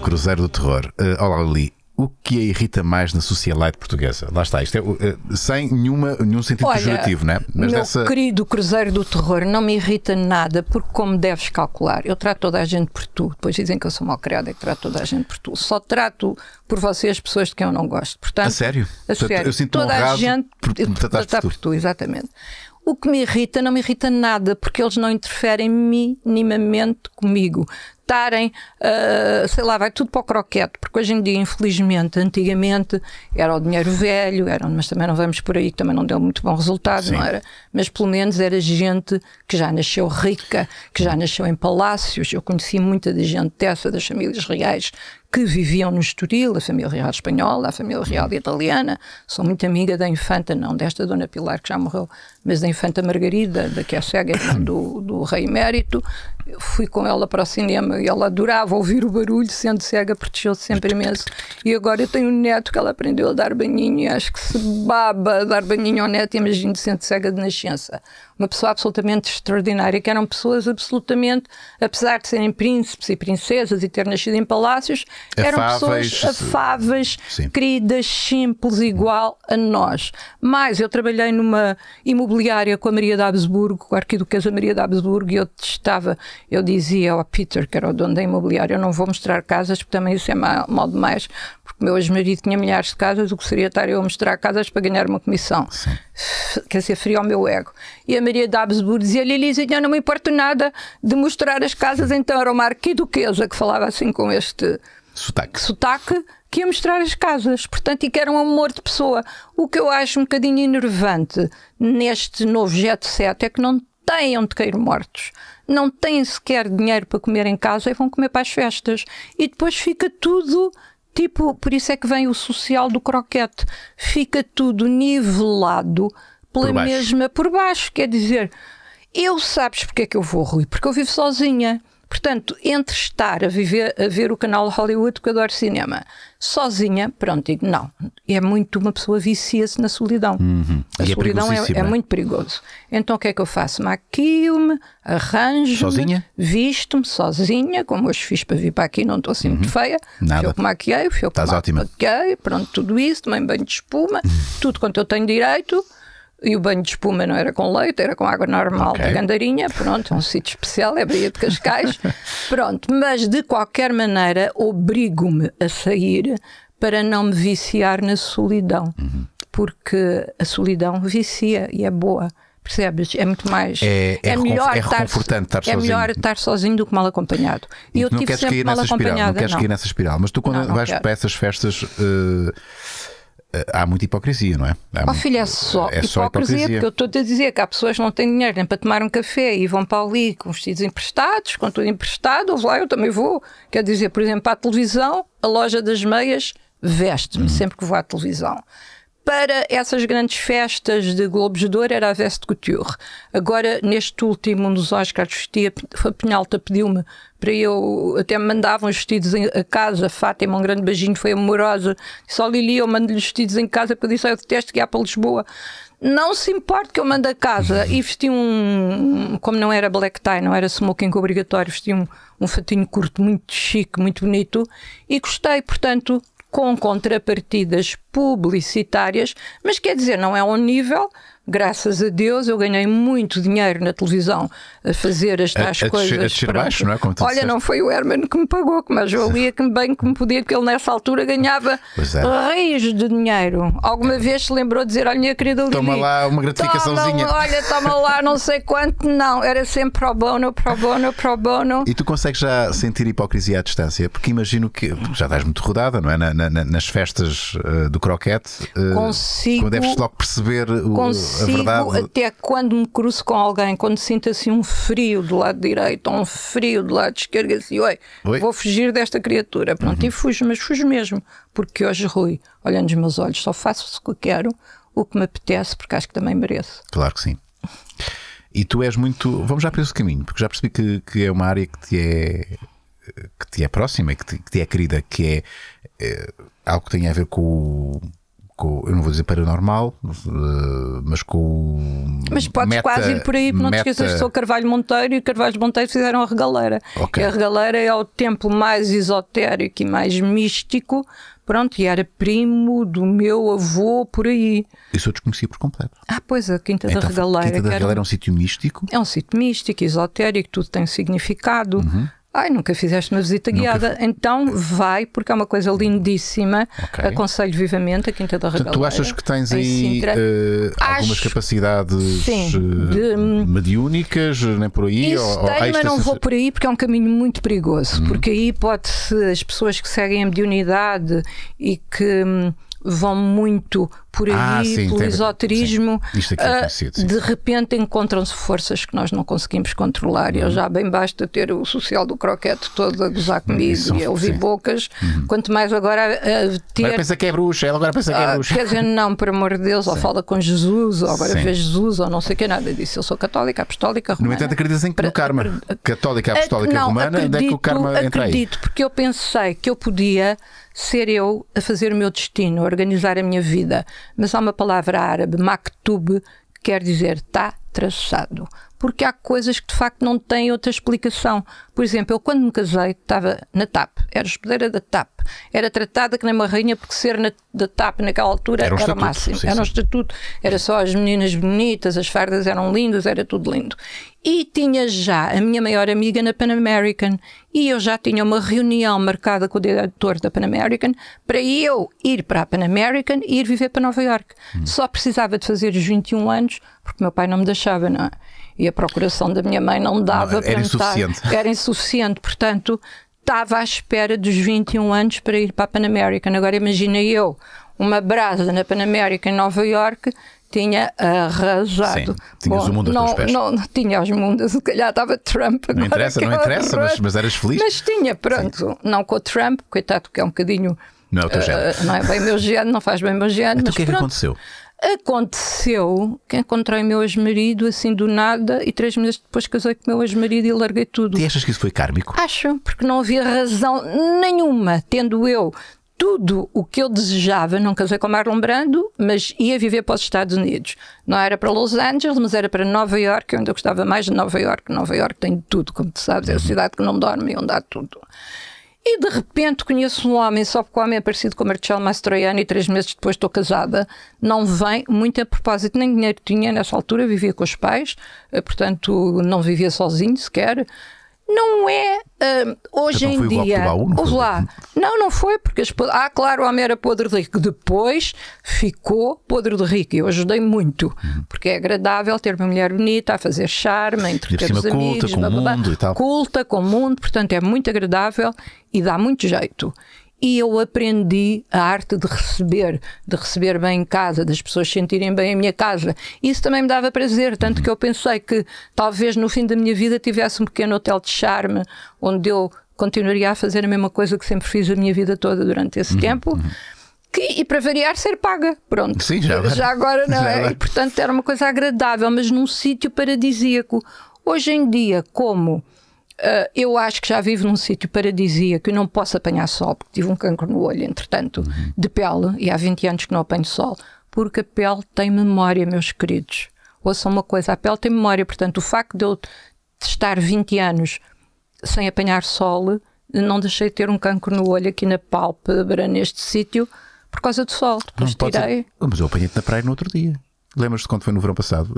Cruzeiro do Terror. Uh, olá, Lili. O que a irrita mais na socialite portuguesa? Lá está, isto é uh, sem nenhuma, nenhum sentido pejorativo, não é? Mas meu dessa... querido Cruzeiro do Terror não me irrita nada, porque, como deves calcular, eu trato toda a gente por tu. Depois dizem que eu sou mal criada e que trato toda a gente por tu. Só trato por vocês pessoas de quem eu não gosto. Portanto, a sério? A sério. Eu sinto toda a gente por, por, por, por, por tu. Exatamente. O que me irrita não me irrita nada, porque eles não interferem minimamente comigo. Estarem, uh, sei lá, vai tudo para o croquete, porque hoje em dia, infelizmente, antigamente era o dinheiro velho, era, mas também não vamos por aí, que também não deu muito bom resultado, Sim. não era? Mas pelo menos era gente que já nasceu rica, que já nasceu em palácios. Eu conheci muita de gente dessa, das famílias reais, que viviam no Estoril, a família real espanhola, a família real italiana. Sou muito amiga da infanta, não desta Dona Pilar, que já morreu, mas da infanta Margarida, da que é cega, do, do rei emérito, eu fui com ela para o cinema e ela adorava ouvir o barulho, sendo cega, protegeu-se sempre imenso. E agora eu tenho um neto que ela aprendeu a dar banhinho e acho que se baba a dar banhinho ao neto, imagino sendo cega de nascença. Uma pessoa absolutamente extraordinária, que eram pessoas absolutamente, apesar de serem príncipes e princesas e ter nascido em palácios, eram pessoas afáveis, sim. queridas, simples, igual a nós. Mas eu trabalhei numa imobiliária com a Maria de Habsburgo, com a arquiduquesa Maria de Habsburgo, e eu estava eu dizia ao Peter, que era o dono da imobiliária, eu não vou mostrar casas porque também isso é mal, mal demais, porque meu ex-marido tinha milhares de casas, o que seria estar eu a mostrar casas para ganhar uma comissão? Sim. Quer dizer, frio ao meu ego. E a Maria de Habsburgo dizia-lhe, Elisa, eu não me importo nada de mostrar as casas, então era uma arquiduquesa que falava assim com este... Sotaque. Sotaque que ia mostrar as casas, portanto, e que era um amor de pessoa. O que eu acho um bocadinho enervante neste novo Jet Set é que não têm onde cair mortos, não têm sequer dinheiro para comer em casa e vão comer para as festas. E depois fica tudo. Tipo, por isso é que vem o social do croquete. Fica tudo nivelado pela por mesma por baixo. Quer dizer, eu sabes porque é que eu vou, Rui? Porque eu vivo sozinha. Portanto, entre estar a, viver, a ver o canal Hollywood que eu adoro cinema, sozinha, pronto, digo, não. É muito, uma pessoa vicia-se na solidão. Uhum. A e é solidão é, é, é, muito perigoso. Então o que é que eu faço? Maquio-me, arranjo-me, sozinha? visto-me sozinha, como hoje fiz para vir para aqui, não estou assim uhum. muito feia. Nada. Fui eu que maquiei, fui eu que maquiei, pronto, tudo isso, também banho de espuma, uhum. tudo quanto eu tenho direito e o banho de espuma não era com leite, era com água normal okay. da gandarinha, pronto, um sítio especial, é a Bahia de Cascais, pronto. Mas, de qualquer maneira, obrigo-me a sair para não me viciar na solidão, uhum. porque a solidão vicia e é boa. Percebes? É muito mais. É, é, é melhor é estar, estar É melhor estar sozinho do que mal acompanhado. E eu não tive sempre mal espiral, Não queres não. cair nessa espiral. Mas tu, quando não, vais para essas festas, uh, eh, há muita hipocrisia, não é? Há oh, filha, é só, é hipocrisia, hipocrisia, porque eu estou a dizer que há pessoas que não têm dinheiro nem para tomar um café e vão para ali com vestidos emprestados, com tudo emprestado, ou lá eu também vou. Quer dizer, por exemplo, para a televisão, a loja das meias veste-me uhum. sempre que vou à televisão para essas grandes festas de Globos de Ouro era a Veste Couture. Agora, neste último, um dos Oscars, a Penalta pediu-me para eu, até me mandavam vestidos em, a casa, a Fátima, um grande beijinho, foi amorosa, só Lili, eu mando-lhe vestidos em casa, porque eu disse, oh, eu detesto que há para Lisboa. Não se importa que eu mando a casa uhum. e vesti um, como não era black tie, não era smoking obrigatório, vesti um, um fatinho curto, muito chique, muito bonito e gostei, portanto, com contrapartidas publicitárias, mas quer dizer, não é um nível. Graças a Deus eu ganhei muito dinheiro na televisão a fazer estas a, a coisas. A descer baixo, não é? Olha, não foi o Herman que me pagou, que mas eu lia que bem que me podia, que ele nessa altura ganhava é. reis de dinheiro. Alguma é. vez se lembrou de dizer, olha, minha querida Lili, toma lá uma gratificaçãozinha. Toma, olha, toma lá não sei quanto, não. Era sempre pro bono, pro bono, pro bono. E tu consegues já sentir hipocrisia à distância? Porque imagino que já estás muito rodada, não é? Na, na, nas festas eh, do croquete, eh, consigo, uh, deves logo perceber o, consigo, a verdade. Até quando me cruzo com alguém, quando sinto assim um frio do lado direito ou um frio do lado esquerdo, assim, oi, oi? vou fugir desta criatura. Pronto, uhum. e fujo, mas fujo mesmo, porque hoje, Rui, olhando nos meus olhos, só faço o que quero, o que me apetece, porque acho que também mereço. Claro que sim. E tu és muito. Vamos já para esse caminho, porque já percebi que, que é uma área que te é que te é próxima e que te, que te é querida, que é, é algo que tem a ver com o. eu não vou dizer paranormal, eh, mas com. Mas podes meta, quase ir por aí, não meta... te esqueças que sou Carvalho Monteiro e Carvalho Monteiro fizeram a regaleira. Okay. a regaleira é o templo mais esotérico e mais místico. Pronto, e era primo do meu avô por aí. Isso eu desconhecia por completo. Ah, pois, a Quinta então, da Regaleira. A Quinta da Regaleira era... é um sítio místico? É um sítio místico, esotérico, tudo tem significado. Uhum. Ai, nunca fizeste uma visita guiada. Então vai, porque é uma coisa lindíssima. Okay. Aconselho vivamente a Quinta da Regaleira. Tu achas que tens aí uh, algumas Acho... capacidades sim, eh, de... Hum, mediúnicas, eh, nem por aí? Isso ou, tenho, mas não vou por aí porque é um caminho muito perigoso. Hum. Porque aí pode-se as pessoas que seguem a mediunidade e que hum, vão muito por ah, aí, ah, sim, pelo tem... esoterismo, é ah, conhecido, de repente encontram-se forças que nós não conseguimos controlar. Uhum. Eu já bem basta ter o social do croquete todo a gozar comigo Isso, e a ouvir sim. bocas, uhum. quanto mais agora uh, ter... Agora pensa que é bruxa, ela agora pensa que é bruxa. quer dizer, não, por amor de Deus, ou fala com Jesus, ou agora vê Jesus, ou não sei o que, nada disso. Eu sou católica, apostólica, romana. No entanto, acreditas em que no karma, católica, apostólica, não, romana, acredito, onde é que o karma acredito, entra acredito, porque eu pensei que eu podia ser eu a fazer o meu destino, a organizar a minha vida mas há uma palavra árabe, maktub, que quer dizer está traçado. Porque há coisas que de facto não têm outra explicação. Por exemplo, eu quando me casei estava na TAP, era hospedeira da TAP, era tratada que nem uma rainha, porque ser na, da TAP naquela altura era, um era o máximo. Sim, era um estatuto, era só as meninas bonitas, as fardas eram lindas, era tudo lindo. E tinha já a minha maior amiga na Pan American, e eu já tinha uma reunião marcada com o diretor da Pan American para eu ir para a Pan American e ir viver para Nova York. Hum. Só precisava de fazer os 21 anos porque meu pai não me deixava, não é? E a procuração da minha mãe não me dava não, era insuficiente. era insuficiente, portanto, estava à espera dos 21 anos para ir para a Pan American. Agora imagina eu, uma brasa na Pan em Nova York, tinha arrasado. Sim, tinhas Bom, o mundo não, pés. Não, não tinha os mundos, se calhar estava Trump. Não interessa, não interessa, mas, mas, eras feliz. Mas tinha, pronto, Sim. não com o Trump, coitado que é um bocadinho... Não é o teu uh, género. Não é bem meu género, não faz bem meu género. Então o que é que pronto. aconteceu? Aconteceu que encontrei meu ex-marido assim do nada e três meses depois casei com meu ex-marido e larguei tudo. E achas que isso foi kármico? Acho, porque não havia razão nenhuma, tendo eu tudo o que eu desejava, não casei com Marlon Brando, mas ia viver para os Estados Unidos. Não era para Los Angeles, mas era para Nova York, onde eu gostava mais de Nova York. Nova York tem tudo, como tu sabes, é a uhum. cidade que não dorme e onde há tudo. E de repente conheço um homem só porque o homem é parecido com o Marcelo Mastroianni e três meses depois estou casada. Não vem muito a propósito, nem dinheiro tinha nessa altura, vivia com os pais, eh, portanto não vivia sozinho sequer não é hum, hoje então em dia. Houve lá. Não, não foi, porque as, ah, claro, o homem era podre de rico. Depois ficou podre de rico. Eu ajudei muito, uhum. porque é agradável ter uma mulher bonita, a fazer charme, entre os amigos, culta, blá, blá, blá, com o mundo e tal. culta, com o mundo, portanto é muito agradável e dá muito jeito e eu aprendi a arte de receber, de receber bem em casa, das pessoas sentirem bem a minha casa. Isso também me dava prazer, tanto que eu pensei que talvez no fim da minha vida tivesse um pequeno hotel de charme onde eu continuaria a fazer a mesma coisa que sempre fiz a minha vida toda durante esse uhum. tempo. Uhum. Que, e para variar, ser paga. Pronto. Sim, já, já agora não já é. E, portanto, era uma coisa agradável, mas num sítio paradisíaco. Hoje em dia, como Uh, eu acho que já vivo num sítio paradisíaco que não posso apanhar sol, porque tive um cancro no olho, entretanto, uhum. de pele, e há 20 anos que não apanho sol, porque a pele tem memória, meus queridos. Ouçam uma coisa, a pele tem memória, portanto, o facto de eu estar 20 anos sem apanhar sol, não deixei de ter um cancro no olho aqui na pálpebra, neste sítio, por causa do sol. Depois não tirei. Ser... Mas eu apanhei-te na praia no outro dia. Lembras-te quando foi no verão passado?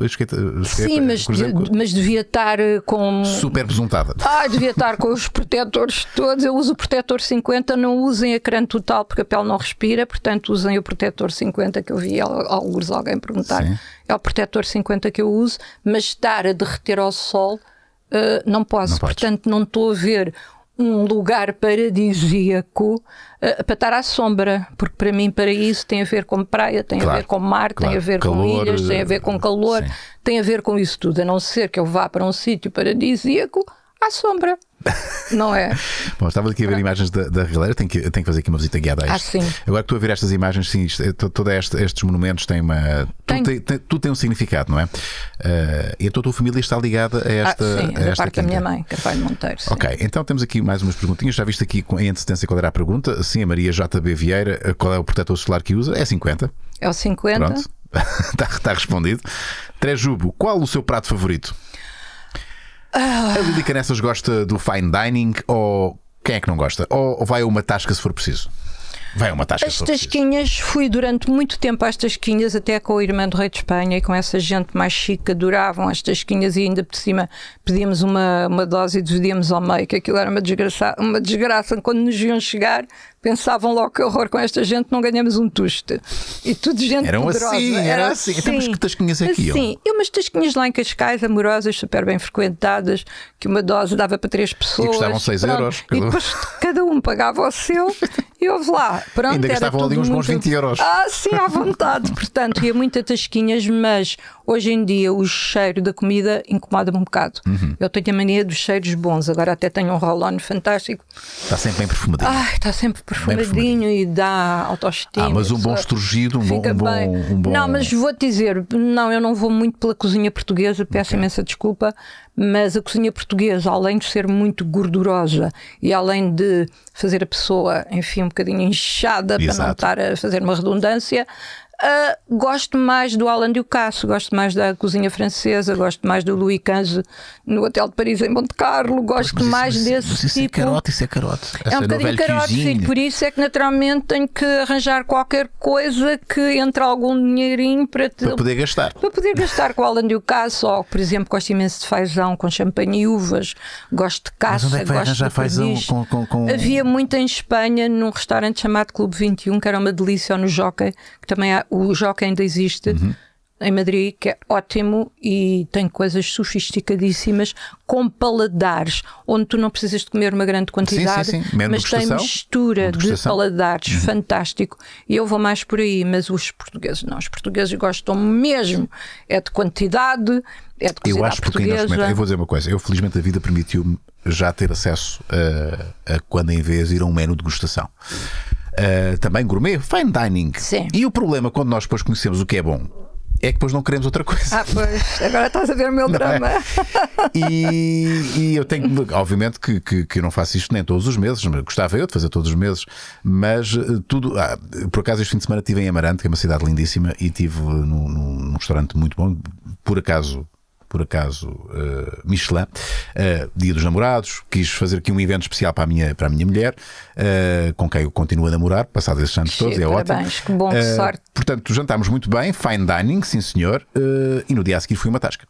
Sim, mas, exemplo, mas devia estar eh, com. Super presuntada. Ah, devia estar com os protetores todos. Eu uso o protetor 50, não usem a crânio total porque a pele não respira, portanto usem o protetor 50 que eu vi alguns alguém perguntar. Sim. É o protetor 50 que eu uso, mas estar a derreter ao sol uh, não posso. Não portanto, não estou a ver um lugar paradisíaco uh, para estar à sombra, porque para mim paraíso tem a ver com praia, tem claro, a ver com mar, claro, tem a ver calor, com ilhas, tem a ver com eh, calor, sim. tem a ver com isso tudo, a não ser que eu vá para um sítio paradisíaco à sombra. Não é? Bom, estava aqui a ver imagens da, da Rileira, tenho que, tenho que fazer aqui uma visita guiada a isto. Ah, sim. Agora que estou a ver estas imagens, sim, é, todos estes monumentos têm uma. Tudo tem, tudo tem um significado, não é? Uh, e a tua família está ligada a ah, esta. Ah, sim, a esta parte quinta. da minha mãe, Carvalho Monteiro. Sim. Ok, então temos aqui mais umas perguntinhas. Já viste aqui em antecedência qual era a pergunta? Sim, a Maria JB Vieira, eh, qual é o protetor solar que usa? É 50. É o 50. Pronto, está, está respondido. Trejubo, qual o seu prato favorito? Ah. A Lili Canessas gosta do fine dining ou quem é que não gosta? Ou vai a uma tasca se for preciso? Vai uma tasca As tasquinhas, fui durante muito tempo às tasquinhas, até com o irmão do Rei de Espanha e com essa gente mais chique, adoravam as tasquinhas e ainda por cima pedíamos uma, uma dose e dividíamos ao meio, que aquilo era uma desgraça, uma desgraça quando nos iam chegar, pensavam logo que horror com esta gente, não ganhamos um tuste. E tudo gente Eram poderosa. Assim, era, era assim, então, assim. temos que tasquinhas aqui. É sim, eu umas tasquinhas lá em Cascais, amorosas, super bem frequentadas, que uma dose dava para três pessoas. E custavam seis euros. E depois cada um pagava o seu e houve lá. Pronto, Ainda gastavam ali uns bons muito... 20 euros. Ah, sim, à vontade. Portanto, ia muita tasquinhas, mas hoje em dia o cheiro da comida incomoda-me um bocado. Uhum. Eu tenho a mania dos cheiros bons, agora até tenho um roll-on fantástico. Está sempre bem perfumado. Ai, está sempre perfumadinho e dá autoestima. Ah, mas um bom estrugido, um, um bom, um bom, Não, mas vou-te dizer, não, eu não vou muito pela cozinha portuguesa, peço okay. imensa desculpa, mas a cozinha portuguesa, além de ser muito gordurosa e além de fazer a pessoa, enfim, um bocadinho inchada Exato. para não estar a fazer uma redundância, Uh, gosto mais do Alan Ducasse, gosto mais da cozinha francesa, gosto mais do Louis XV no Hotel de Paris em Monte Carlo, gosto mas, mas mais desse mas isso é tipo. É carote, isso é carote. Essa é um bocadinho carote, sim, por isso é que naturalmente tenho que arranjar qualquer coisa que entre algum dinheirinho para, te... para poder gastar. Para poder gastar com o Alan Ducasse, ou por exemplo, gosto imenso de fazão com champanhe e uvas, gosto de caça, mas onde é que vai gosto de com, com, com, Havia muito em Espanha num restaurante chamado Clube 21, que era uma delícia, ou no Jockey, que também há o Joca ainda existe. Uhum. Em Madrid, que é ótimo e tem coisas sofisticadíssimas, com paladares, onde tu não precisas de comer uma grande quantidade, sim, sim, sim. mas tem mistura de paladares, uhum. fantástico. E eu vou mais por aí, mas os portugueses não, os portugueses gostam mesmo, é de quantidade, é de Eu acho porque ainda Eu vou dizer uma coisa, eu felizmente a vida permitiu-me já ter acesso a, a quando em vez ir a um menu de degustação uh, também gourmet, fine dining. Sim. E o problema quando nós depois conhecemos o que é bom é que depois não queremos outra coisa. Ah, pois, agora estás a ver o meu é? drama. É? E, e, eu tenho, obviamente, que, que, que, não faço isto nem todos os meses, gostava eu de fazer todos os meses, mas eh, tudo. Ah, por acaso, este fim de semana estive em Amarante, que é uma cidade lindíssima, e estive num, num restaurante muito bom, por acaso por acaso, uh, Michelin, uh, Dia dos Namorados. Quis fazer aqui um evento especial para a minha, para a minha mulher, uh, com quem eu continuo a namorar, passados esses anos todos, é parabéns, ótimo. Que bom, sorte. Portanto, jantámos muito bem, fine dining, sim senhor, e no dia a seguir fui uma tasca.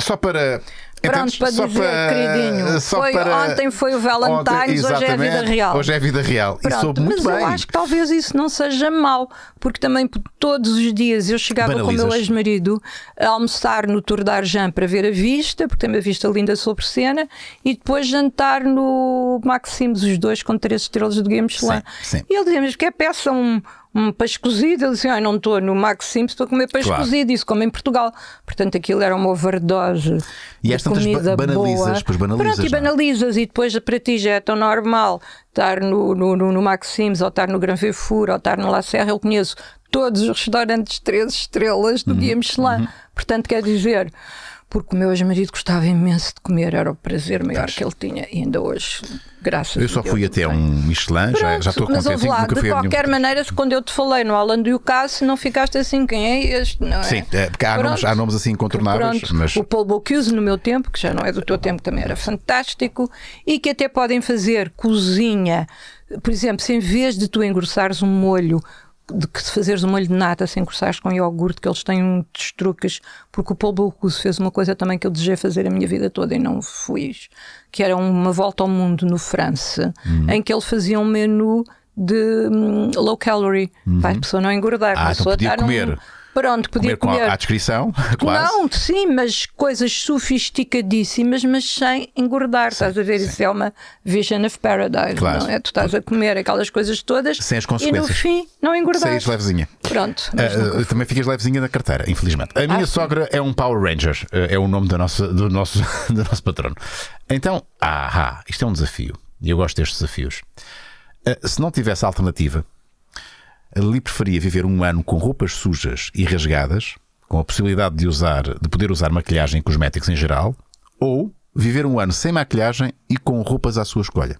Só para é Pronto, para dizer, para, queridinho, foi, para... ontem foi o Valentine's, ontem, hoje é a vida real. Hoje é a vida real. Pronto, e soube muito mas bem. eu acho que talvez isso não seja mau, porque também todos os dias eu chegava Banalizas. com o meu ex-marido a almoçar no Tour da Arjan para ver a vista, porque tem uma vista linda sobre cena, e depois jantar no Maximus, os dois com três estrelas do Game Slam. E ele dizia, mas que é peça um um peixe cozido. Ele disse: assim, Ai, não estou no Max Sims estou a comer peixe claro. cozido. Isso como em Portugal. Portanto, aquilo era uma overdose. E estas comida ba banalizas, boa. pois banalizas. Pronto, e é? banalizas, e depois para ti já é tão normal estar no, no, no, no Max Sims ou estar no Gran Fefura, ou estar no La Serra. Eu conheço todos os restaurantes três estrelas do uhum, Guia Michelin. Uhum. Portanto, quer dizer porque o meu ex-marido gostava imenso de comer, era o prazer maior Mas... que ele tinha, e ainda hoje, graças a Deus. Eu só fui até um Michelin, Pronto, já, já estou contente, mas, lá, nunca De qualquer nenhum... maneira, quando eu te falei no Alan e o Cássio, não ficaste assim, quem é este? Não é? Sim, é, porque há, Pronto, nomes, há nomes assim incontornáveis. mas... O Paul Bocuse, no meu tempo, que já não é do teu tempo, também era fantástico, e que até podem fazer cozinha, por exemplo, se em vez de tu engrossares um molho de que se fazeres um molho de nata sem cruzares com iogurte, que eles têm um dos truques, porque o Paulo Russo fez uma coisa também que eu desejei fazer a minha vida toda e não fui que era uma volta ao mundo no França uhum. em que ele fazia um menu de hum, low calorie, uhum. para a pessoa não engordar. Ah, então podia comer. Pronto, podia comer. comer. A, descrição, quase. Não, sim, mas coisas sofisticadíssimas, mas sem engordar. Sim, estás a ver? Sim. Isso é uma Vision of Paradise. Claro. Não é? Tu estás a comer aquelas coisas todas. Sem as consequências. E no fim, não engordar. Saís levezinha. Pronto. Uh, também ficas levezinha na carteira, infelizmente. A ah, minha ah, sogra sim. é um Power Ranger. É o nome do nosso, do nosso, do nosso patrono. Então, ah, isto é um desafio. E eu gosto destes desafios. Uh, se não tivesse alternativa ali preferia viver um ano com roupas sujas e rasgadas, com a possibilidade de usar, de poder usar maquilhagem e cosméticos em geral, ou viver um ano sem maquilhagem e com roupas à sua escolha.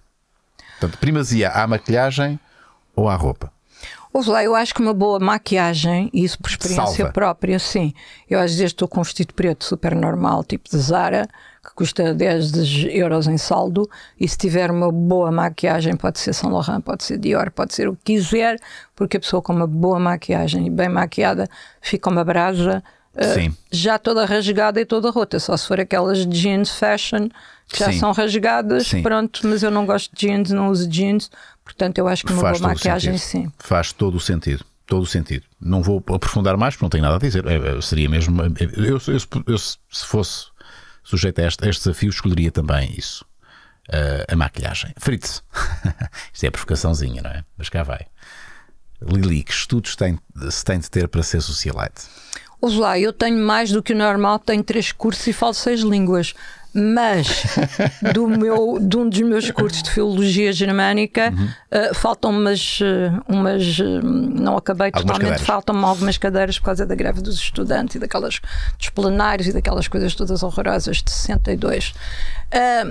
Portanto, primazia à maquilhagem ou à roupa. Lá, eu acho que uma boa maquiagem, isso por experiência Salva. própria, sim. Eu às vezes estou com um vestido preto super normal, tipo de Zara, que custa 10 euros em saldo, e se tiver uma boa maquiagem, pode ser Saint Laurent, pode ser Dior, pode ser o que quiser, porque a pessoa com uma boa maquiagem e bem maquiada fica uma brasa. Uh, já toda rasgada e toda rota, só se for aquelas jeans fashion que já Sim. são rasgadas, Sim. pronto, mas eu não gosto de jeans, não uso jeans, Portanto, eu acho que uma Faz boa maquiagem, sentido. sim. Faz todo o sentido. Todo o sentido. Não vou aprofundar mais porque não tenho nada a dizer. eu é, é, seria mesmo. É, eu, eu, eu, se fosse sujeito a este, a este desafio, escolheria também isso. Uh, a maquilhagem. Fritz. Isto é a provocaçãozinha, não é? Mas cá vai. Lili, que estudos tem, se tem de ter para ser socialite? Olá lá, eu tenho mais do que o normal, tenho três cursos e falo seis línguas. Mas do meu, de um dos meus cursos de filologia germânica uhum. uh, eh, faltam umas, eh, umas. Eh, não acabei algumas totalmente, faltam-me algumas cadeiras por causa da greve dos estudantes e daquelas, dos plenários e daquelas coisas todas horrorosas de 62.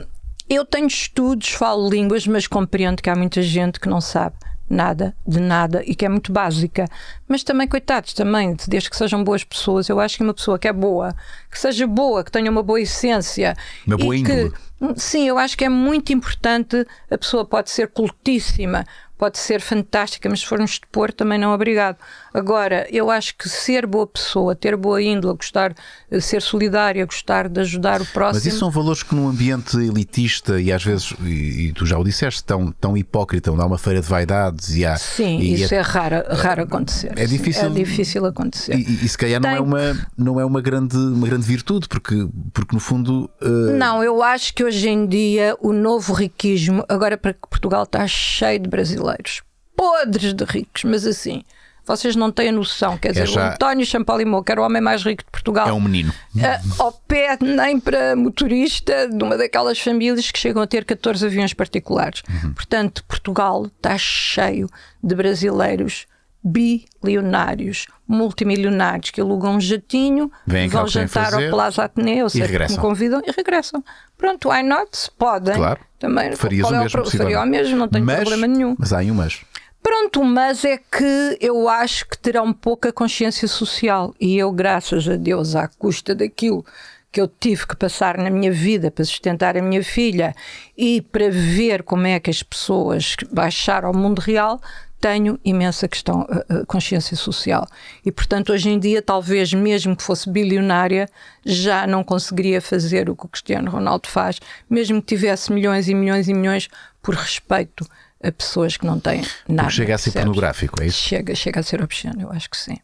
Uh, eu tenho estudos, falo línguas, mas compreendo que há muita gente que não sabe nada, de nada, e que é muito básica. Mas também, coitados, também, desde que sejam boas pessoas, eu acho que uma pessoa que é boa, que seja boa, que tenha uma boa essência. Uma boa índole. Que, Sim, eu acho que é muito importante. A pessoa pode ser cultíssima, pode ser fantástica, mas se formos depor, também não obrigado. Agora, eu acho que ser boa pessoa, ter boa índole, gostar, eh, ser solidária, gostar de ajudar o próximo. Mas isso são valores que, num ambiente elitista, e às vezes, e, e tu já o disseste, tão, tão hipócrita, onde há uma feira de vaidades e há. Sim, e isso é, é raro, raro acontecer. É, é difícil, é difícil acontecer. E, e se calhar Tem... não é, uma, não é uma, grande, uma grande virtude, porque, porque no fundo. Uh... Não, eu acho que hoje em dia o novo riquismo, agora é para que Portugal está cheio de brasileiros, podres de ricos, mas assim, vocês não têm noção. Quer é dizer, já... o António Champalimau, que era o homem mais rico de Portugal, é um menino. Eh, ao pé, nem para motorista de uma daquelas famílias que chegam a ter 14 aviões particulares. Uhum. Portanto, Portugal está cheio de brasileiros bilionários, multimilionários que alugam um jatinho, Vem vão jantar ao Plaza Ateneu, ou seja, me convidam e regressam. Pronto, why not? Podem. Claro. Também. Farias o, é o mesmo, pro... Faria o é? mesmo, não tenho mas, problema nenhum. Mas há aí um mas. Pronto, mas é que eu acho que terão pouca consciência social e eu, graças a Deus, à custa daquilo que eu tive que passar na minha vida para sustentar a minha filha e para ver como é que as pessoas baixaram ao mundo real, tenho imensa questão, eh, eh, consciência social. E, portanto, hoje em dia, talvez mesmo que fosse bilionária, já não conseguiria fazer o que o Cristiano Ronaldo faz, mesmo que tivesse milhões e milhões e milhões, por respeito a pessoas que não têm nada. Porque chega a ser percebes? pornográfico, é isso? Chega, chega a ser obsceno, eu acho que sim.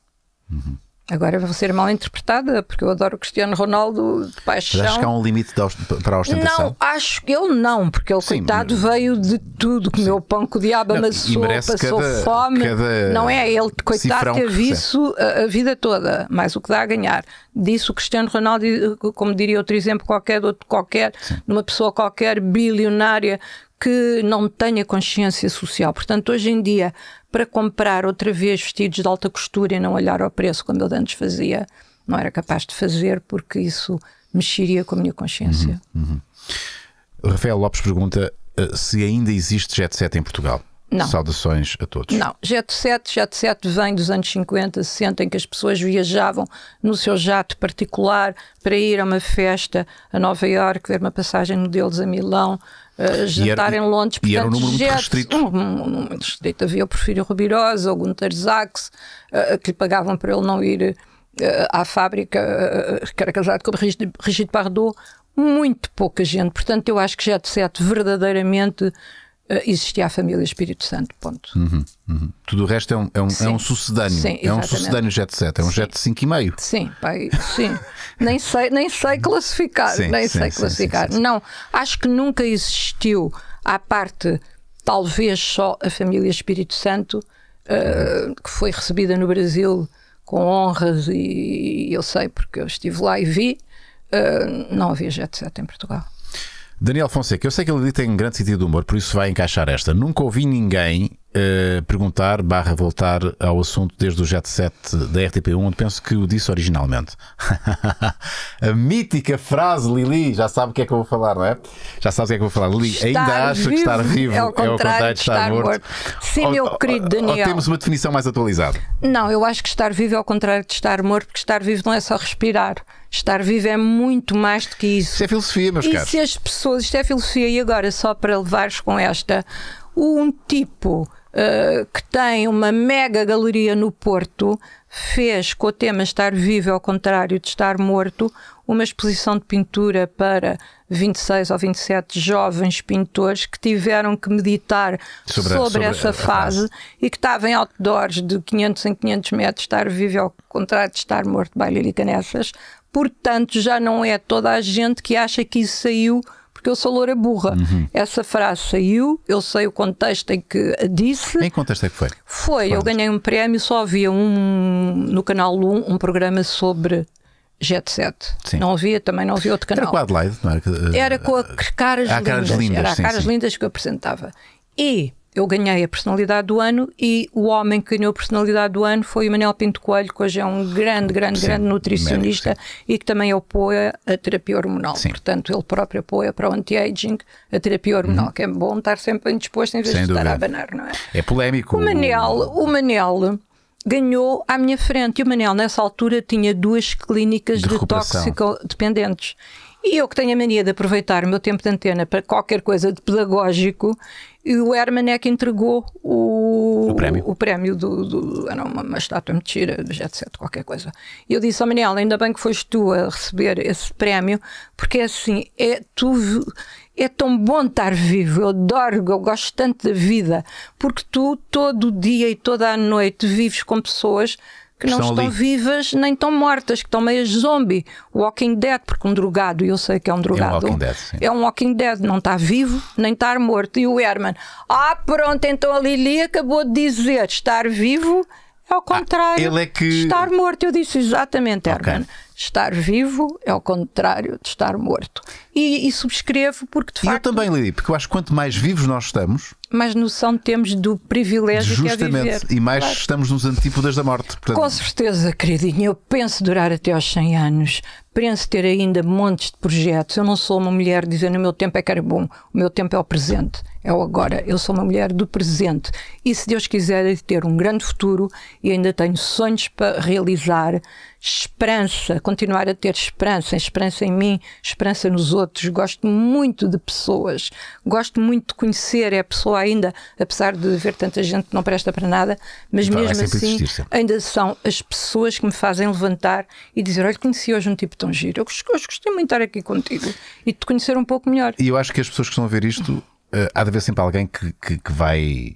Uhum. Agora vou ser mal interpretada, porque eu adoro o Cristiano Ronaldo de paixão. Mas acho que há um limite para a ostentação? Não, acho que ele não, porque ele, Sim, coitado, mas... veio de tudo, comeu Sim. pão com o diabo, amassou, passou cada, fome. Cada não é ele, coitado, teve isso a, a, vida toda, mas o que dá a ganhar. Disse o Cristiano Ronaldo, como diria outro exemplo qualquer, qualquer, de uma pessoa qualquer bilionária que não tenha consciência social. Portanto, hoje em dia, para comprar outra vez vestidos de alta costura e não olhar ao preço como eu antes fazia. Não era capaz de fazer porque isso mexeria com a minha consciência. Uhum, uhum. Rafael Lopes pergunta uh, se ainda existe jet set em Portugal. Não. Saudações a todos. Não, Jet 7, Jet 7 vem dos anos 50, 60, em que as pessoas viajavam no seu jato particular para ir a uma festa a Nova Iorque, ver uma passagem deles a Milão, uh, jantar era, em Londres. Portanto, e era um número muito restrito. Um, um, número restrito. Havia o Porfírio Rubirosa, o Gunter Zax, uh, eh, eh, que lhe pagavam para ele não ir à fábrica, que era casado com o Brigitte Bardot, muito pouca gente. Portanto, eu acho que Jet 7 é verdadeiramente eh, existia a família Espírito Santo, ponto. Uhum, uhum. Tudo o resto é um, é um, é um sucedâneo. Sim, é um sucedâneo jet 7, é um sim. jet 5,5. Sim, pai, sim. nem, sei, nem sei classificar, sim, nem sei classificar. Não, acho que nunca existiu, à parte, talvez só a família Espírito Santo, uh, que foi recebida no Brasil com honras e, e eu sei porque eu estive lá e vi, uh, não havia jet 7 em Portugal. Daniel Fonseca, eu sei que ele tem um grande sentido de humor, por isso vai encaixar esta. Nunca ouvi ninguém uh, perguntar, barra voltar ao assunto desde o Jet 7 da RTP1, onde penso que o disse originalmente. a mítica frase, Lili, já sabe o que é que eu vou falar, não é? Já sabe o que é que eu vou falar. Lili, estar ainda acha que estar é vivo é, ao contrário, é contrário de estar, estar morto. morto. Sim, ou, meu querido Daniel. Ou temos uma definição mais atualizada? Não, eu acho que estar vivo é ao contrário de estar morto, porque estar vivo não é só respirar. Estar vivo é muito mais do que isso. Isto é filosofia, meus e caros. E se as pessoas, isto é filosofia, e agora só para levares com esta, um tipo eh, que tem uma mega galeria no Porto, fez com o tema Estar Vivo ao contrário de Estar Morto, uma exposição de pintura para 26 ou 27 jovens pintores que tiveram que meditar sobre, sobre, sobre essa fase a... e que estava em outdoors de 500 em 500 metros, estar vivo ao contrário de estar morto, baile Nessas. Portanto, já não é toda a gente que acha que isso saiu porque eu sou loura burra. Uhum. Essa frase saiu, eu sei o contexto em que a disse. Em que contexto é que foi? Foi, eu ganhei um prémio, só havia um no canal 1 um programa sobre Jet Set. Sim. Não havia, também não havia outro canal. Era com a Adelaide, não era? Era com a Caras, caras Lindas. Caras Lindas. Era a Caras sim, sim. Lindas que eu apresentava. E eu ganhei a personalidade do ano e o homem que ganhou a personalidade do ano foi o Manuel Pinto Coelho, que hoje é um grande, grande, sim, grande nutricionista médico, e que também apoia a terapia hormonal. Sim. Portanto, ele próprio apoia para o anti-aging a terapia uhum. hormonal, hum. que é bom estar sempre indisposto em vez Sem de dúvida. estar a abanar, não é? É polémico. O Manel, o ganhou à minha frente e o Manel nessa altura tinha duas clínicas de, de toxicodependentes. E eu que tenho a mania de aproveitar o meu tempo de antena para qualquer coisa de pedagógico, e o Herman é que entregou o, o prémio, o prémio do, do era ah, uma, uma estátua mentira, etc, qualquer coisa. E eu disse ao oh, ainda bem que foste tu a receber esse prémio, porque é assim, é tu é tão bom estar vivo, eu adoro, eu gosto tanto da vida, porque tu todo o dia e toda a noite vives com pessoas que, não estão, vivas nem estão mortas, que estão meio zombie. Walking Dead, porque um drogado, eu sei que é um drogado. É um Walking Dead, sim. É um Walking Dead, não está vivo nem está morto. E o Herman, ah, pronto, então a Lili acabou de dizer estar vivo é ao contrário ah, é que... de estar morto. Eu disse exatamente, Herman. Okay. Estar vivo é ao contrário de estar morto. E, e subscrevo porque de e facto. Eu também, Lili, porque eu acho que quanto mais vivos nós estamos. Mais noção temos do privilégio Justamente, que é viver. E mais claro. estamos nos antípodas da morte. Portanto... Com certeza, queridinha. Eu penso durar até aos 100 anos. Penso ter ainda montes de projetos. Eu não sou uma mulher dizendo o meu tempo é que era bom, o meu tempo é o presente é o agora. Eu sou uma mulher do presente. E se Deus quiser, de ter um grande futuro e ainda tenho sonhos para realizar, esperança, continuar a ter esperança, esperança em mim, esperança nos outros. Gosto muito de pessoas, gosto muito de conhecer é a pessoa ainda, apesar de ver tanta gente que não presta para nada, mas então, mesmo assim existir, ainda são as pessoas que me fazem levantar e dizer: Olha, conheci hoje um tipo tão giro, eu gostei muito de estar aqui contigo e de te conhecer um pouco melhor. E eu acho que as pessoas que estão a ver isto eh, há de haver sempre alguém que, que, que vai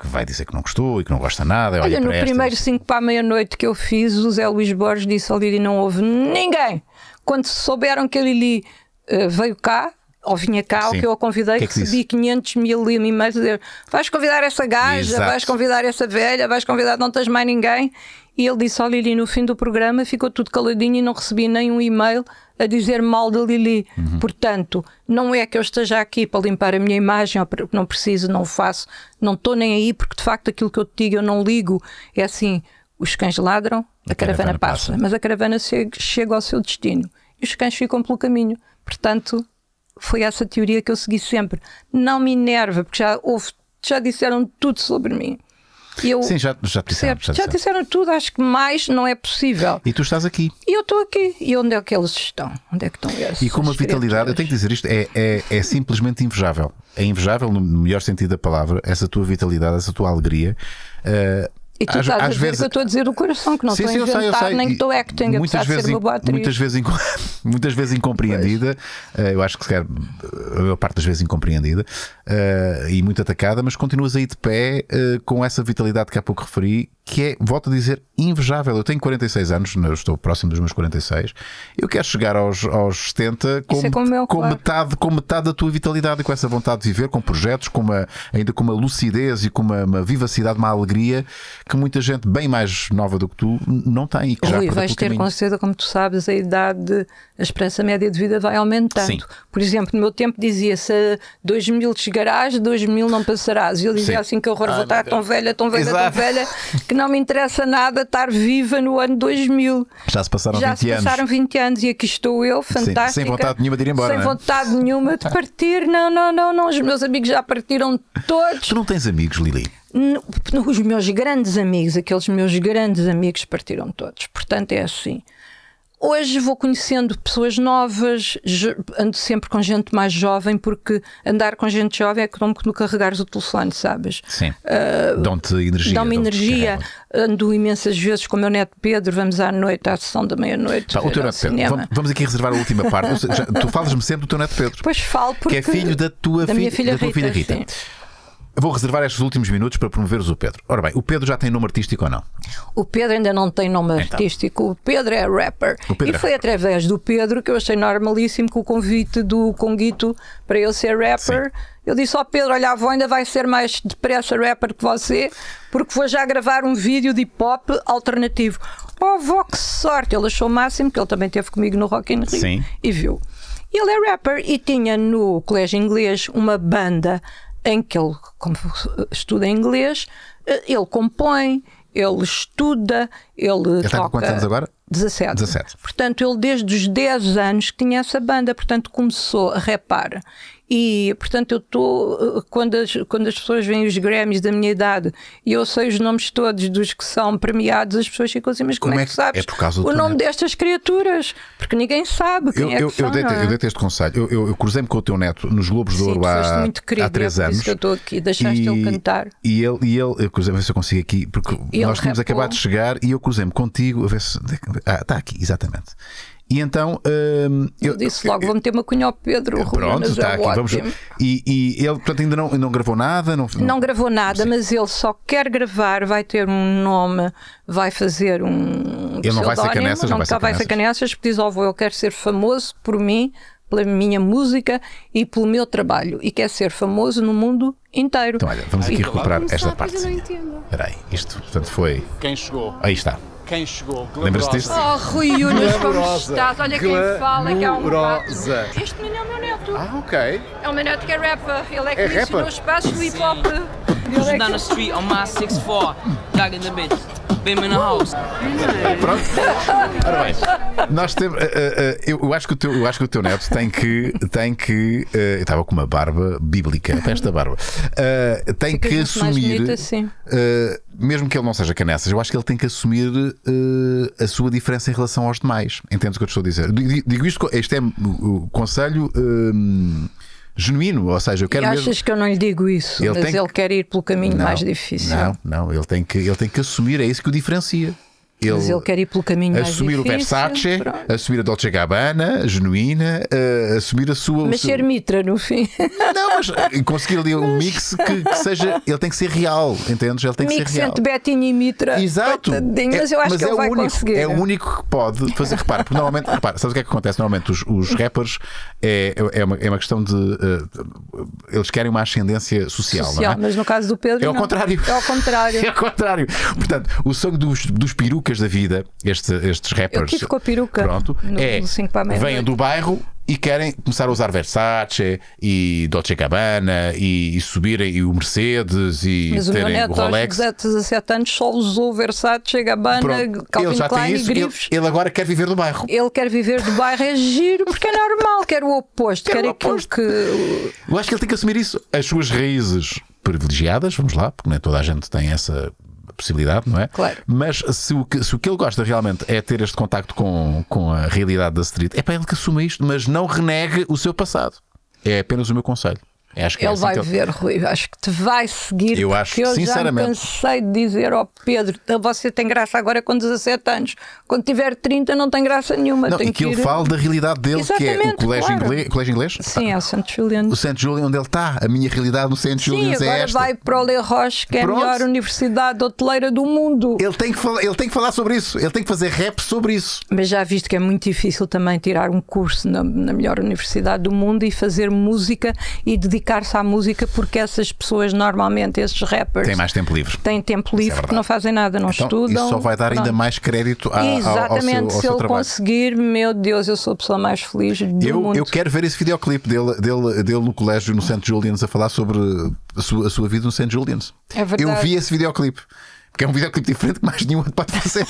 que vai dizer que não gostou e que não gosta nada. Olha, olha no primeiro 5 para a meia-noite que eu fiz, o Zé Luís Borges disse ao Lili: não houve ninguém. Quando souberam que a Lili uh, eh, veio cá, ou vinha cá, Sim. ou que eu a convidei, que é que recebi disse? 500 mil e-mails a dizer: vais convidar essa gaja, Exato. vais convidar essa velha, vais convidar, não tens mais ninguém e ele disse à Lili no fim do programa, ficou tudo caladinho e não recebi nenhum e-mail a dizer mal da Lili. Uhum. Portanto, não é que eu esteja aqui para limpar a minha imagem, não preciso, não faço, não estou nem aí, porque de facto aquilo que eu te digo eu não ligo. É assim, os cães ladram, a, a caravana, caravana passa, passa, mas a caravana chega, chega ao seu destino e os cães ficam pelo caminho. Portanto, foi essa teoria que eu segui sempre. Não me enerva, porque já, houve, já disseram tudo sobre mim. Eu, Sim, já, já disseram. Já, já disseram tudo, acho que mais não é possível. E tu estás aqui. E eu estou aqui. E onde é que eles estão? Onde é que estão eles? E com uma vitalidade, eu tenho que dizer isto, é, é, é simplesmente invejável. É invejável, no melhor sentido da palavra, essa tua vitalidade, essa tua alegria. Uh, e tu às, estás às a dizer vezes... que eu estou a dizer do coração, que não sim, estou a inventar, eu sei, eu sei. nem que estou acting, muitas apesar vezes, de ser uma in... muitas vezes, inc... muitas vezes incompreendida, uh, eu acho que se calhar, a maior parte das vezes incompreendida uh, e muito atacada, mas continuas aí de pé uh, com essa vitalidade que há pouco referi que é, volto a dizer, invejável. Eu tenho 46 anos, estou próximo dos meus 46. Eu quero chegar aos, aos 70 com, é com, meu, com claro. metade, com metade da tua vitalidade e com essa vontade de viver, com projetos, com uma, ainda com uma lucidez e com uma, uma vivacidade, uma alegria que muita gente bem mais nova do que tu não tem. E que Rui, já vais ter com certeza, como tu sabes, a idade, a esperança média de vida vai aumentando. Sim. Por exemplo, no meu tempo dizia-se 2000 chegarás, 2000 não passarás. E eu dizia Sim. assim que horror, ah, vou estar tão velha, tão velha, Exato. tão velha, que não me interessa nada estar viva no ano 2000. Já se passaram Já 20 se anos. passaram 20 anos e aqui estou eu, fantástica. Sim, sem vontade nenhuma de ir embora. Sem é? vontade nenhuma de partir. Não, não, não, não. Os meus amigos já partiram todos. Tu não tens amigos, Lili? Os meus grandes amigos, aqueles meus grandes amigos partiram todos. Portanto, é assim. Hoje vou conhecendo pessoas novas, ando sempre com gente mais jovem, porque andar com gente jovem é como quando carregares o telefone, sabes? Sim. Uh, Dão-te energia. Dão-me energia. Ando imensas vezes com o meu neto Pedro, vamos à noite, à sessão da meia-noite. o teu neto Pedro, vamos aqui reservar a última parte. tu falas-me sempre do teu neto Pedro. Pois falo, porque. Que é filho da tua, da filha, filha da tua Rita, filha Rita. Sim. Vou reservar estes últimos minutos para promoveres o Pedro. Ora bem, o Pedro já tem nome artístico ou não? O Pedro ainda não tem nome então. artístico. O Pedro é rapper. Pedro e é foi rapper. através do Pedro que eu achei normalíssimo que o convite do Conguito para eu ser rapper. Sim. Eu disse ao Pedro: Olha, a avó ainda vai ser mais depressa rapper que você, porque vou já gravar um vídeo de hip hop alternativo. Oh, vou que sorte! Ele achou o máximo, que ele também esteve comigo no Rock in Rio Sim. e viu. Ele é rapper e tinha no colégio inglês uma banda em que ele estuda inglês, eh, ele compõe, ele estuda, ele, ele toca... Está com quantos anos agora? 17. 17. Portanto, ele desde os 10 anos que tinha essa banda, portanto começou, repara, e, portanto, eu estou. Quando as, quando as pessoas veem os Grammys da minha idade e eu sei os nomes todos dos que são premiados, as pessoas ficam assim, mas como, como é, é que, que é sabes é por causa do o nome destas criaturas? Porque ninguém sabe quem eu, é que eu são. Dei, é? este conselho. Eu, eu, eu cruzei-me com o teu neto nos Globos Sim, de Ouro há, muito querido, há é três é anos. Por isso que eu estou aqui, deixaste e, ele cantar. E ele, e ele eu cruzei-me, ver se eu consigo aqui, porque nós tínhamos acabado de chegar e eu cruzei-me contigo a ver se. Ah, está aqui, exatamente. E então. Hum, eu, eu, disse logo, eu, vou meter uma cunha ao Pedro. É, pronto, está aqui. Vamos, e, e, ele, portanto, ainda não, não gravou nada? Não, não gravou nada, Sim. mas ele só quer gravar, vai ter um nome, vai fazer um. Ele não vai ser canessas, não, não vai, ser vai ser canessas, porque diz: Ó, oh, eu quero ser famoso por mim, pela minha música e pelo meu trabalho e quer ser famoso no mundo inteiro. Então, olha, vamos aqui recuperar esta parte. Espera aí, isto portanto foi. Quem chegou? Aí está quem chegou. Lembras-te disto? Oh, Rui Unas, como estás? Olha quem fala, que é um Este menino é o meu neto. Ah, ok. É o meu neto que é rapper. Ele é que é conheciona os passos do hip-hop. Cruising down the street on my 6'4, gagging the bitch. Been in house. Pronto. Ora bem, nós temos. eh, eh, eh, eu, acho que o teu, eu acho que o teu neto tem que. Tem que eh, eu estava com uma barba bíblica, com esta barba. Eh, tem que assumir. bonita, sim. Eh, mesmo que ele não seja canessas, eu acho que ele tem que assumir eh, a sua diferença em relação aos demais. Entendes o que eu te estou a dizer? Digo digo isto, isto é o conselho. eh, genuíno, ou seja, eu quero e achas mesmo... que eu não lhe digo isso, ele mas ele quer ir pelo caminho não, mais difícil. Não, não, ele tem, que, ele tem que assumir, é isso que o diferencia. Ele, Mas ele quer ir pelo caminho assumir mais difícil, o Versace, pronto. assumir a Dolce Gabbana, a genuína, uh, assumir a sua. Mas ser seu... mitra no fim. Não, mas eh, conseguir ali um mix que, que, seja. Ele tem que ser real, entendes? Ele tem mix que ser real. Mix entre Betinho e mitra. Exato. É, mas eu acho mas que é ele vai único, conseguir. É o único que pode fazer. Repara, porque normalmente. Repara, sabes o que é que acontece? Normalmente os, os rappers é, é, uma, é uma questão de. Uh, eles querem uma ascendência social, social não é? Mas no caso do Pedro. É ao contrário. É ao contrário. É ao contrário. Portanto, o sonho dos, dos perucos perucas da vida, este, estes rappers. Eu tive com a peruca. Pronto, no, é, no vêm do bairro e querem começar a usar Versace e Dolce Gabbana e, e subirem e o Mercedes e Mas terem o meu neto, Rolex. aos 17 anos só usou Versace, Gabbana, Calvin Klein isso, e grifes. Ele, ele, agora quer viver do bairro. Ele quer viver do bairro, é giro, porque é normal, quer o oposto, quer, quer o oposto. que... Eu acho que ele tem que assumir isso. As suas raízes privilegiadas, vamos lá, porque nem toda a gente tem essa possibilidade, não é? Claro. Mas se o que, se o que ele gosta realmente é ter este contacto com, com a realidade da street, é para ele que assuma isto, mas não renegue o seu passado. É apenas o meu conselho. É, acho que é Ele é assim vai teu... ver, Rui, acho que te vai seguir. Eu acho que, eu sinceramente. Já cansei de dizer ao oh, Pedro: você tem graça agora com 17 anos, quando tiver 30, não tem graça nenhuma. Não, e que, que ele ir... fala da realidade dele, Exatamente, que é o colégio, claro. inglês, colégio inglês? Sim, é o Santo Juliano. O Santo Juliano, onde ele está, a minha realidade no Santo Juliano é esta. vai para o Le Roche, que é Pronto. a melhor universidade hoteleira do mundo. Ele tem, que falar, ele tem que falar sobre isso, ele tem que fazer rap sobre isso. Mas já viste que é muito difícil também tirar um curso na, na melhor universidade do mundo e fazer música e dedicar dedicar-se à música porque essas pessoas normalmente, esses rappers. têm mais tempo livre. Têm tempo é livre é que não fazem nada, não então, estudam. Isso só vai dar ainda mais crédito a, Exatamente, ao seu, ao se ele trabalho. conseguir, meu Deus, eu sou a pessoa mais feliz do eu, mundo. Eu quero ver esse videoclipe dele, dele, dele no colégio no St. Julian's a falar sobre a sua, a sua vida no St. Julian's. É verdade. Eu vi esse videoclipe. Porque é um videoclipe diferente que mais nenhum pode é fazer.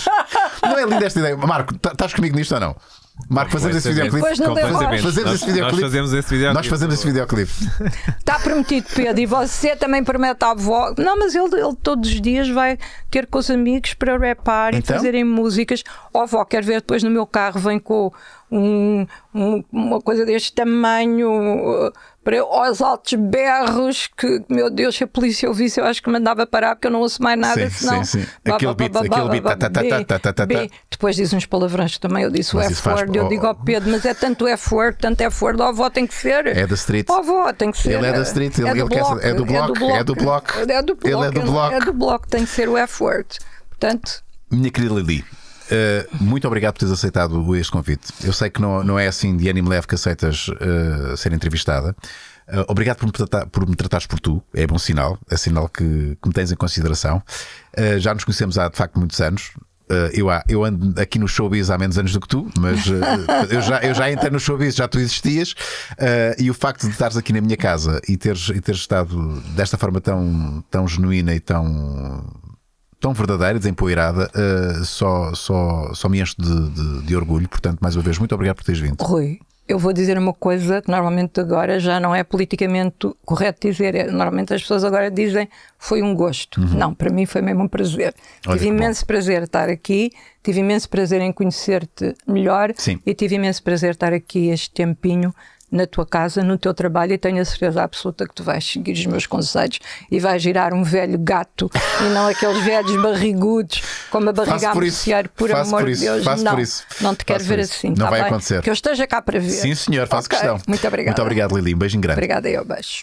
não é linda esta ideia. Marco, tá, estás comigo nisto ou não? Marco, fazemos esse videoclipe. não Fazemos nós, esse videoclipe. Nós fazemos esse videoclipe. Nós fazemos esse videoclipe. Está prometido, Pedro. E você também promete à avó. Não, mas ele, ele todos os dias vai ter com os amigos para rapar então? e fazerem músicas. Ó, oh, avó, quero ver depois no meu carro, vem com um, um, uma coisa deste tamanho, eh, para, aos altos berros, que, meu Deus, se a polícia ouvisse, eu acho que mandava parar, porque eu não ouço mais nada, sim, senão... Aquele beat, aquele beat, Depois diz uns palavrões também, eu disse o F-word, eu digo ao oh, Pedro, mas é tanto F-word, tanto F-word, ó vó tem que ser. É da street. Ó avó tem que ser. Ele é da street, ele, é, do bloco, é, é do bloco, é do bloco. É do é bloco, é do bloco, tem que ser o F-word. Portanto... Minha querida Lili, eh, muito obrigado por teres aceitado este convite. Eu sei que não, não é assim de ânimo leve que aceitas uh, ser entrevistada. Uh, obrigado por me, tratar, por me tratares por tu, é bom sinal, é sinal que, que me tens em consideração. já nos conhecemos há de facto muitos anos, eu, eu, ando aqui no showbiz há menos anos do que tu, mas eu, já, eu já entrei no showbiz, já tu existias, e o facto de estares aqui na minha casa e teres, e teres estado desta forma tão, tão genuína e tão tão verdadeira, desempoeirada, uh, eh, só, só, só me enche de, de, de, orgulho. Portanto, mais uma vez, muito obrigado por teres vindo. Rui, eu vou dizer uma coisa que normalmente agora já não é politicamente correto dizer. É, normalmente as pessoas agora dizem foi um gosto. Uhum. Não, para mim foi mesmo um prazer. Olha, tive imenso bom. prazer estar aqui, tive imenso prazer em conhecer-te melhor Sim. e tive imenso prazer estar aqui este tempinho na tua casa, no teu trabalho e tenho a certeza absoluta que tu vais seguir os meus conselhos e vais girar um velho gato e não aqueles velhos barrigudos com uma barriga a murciar, por, por amor de Deus. Faço não, não te quero faço ver assim. Não tá vai bem? acontecer. Que eu esteja cá para ver. Sim, senhor, faço okay. questão. Muito obrigado. Muito obrigado, Lili. Um beijo grande. Obrigada, eu beijo.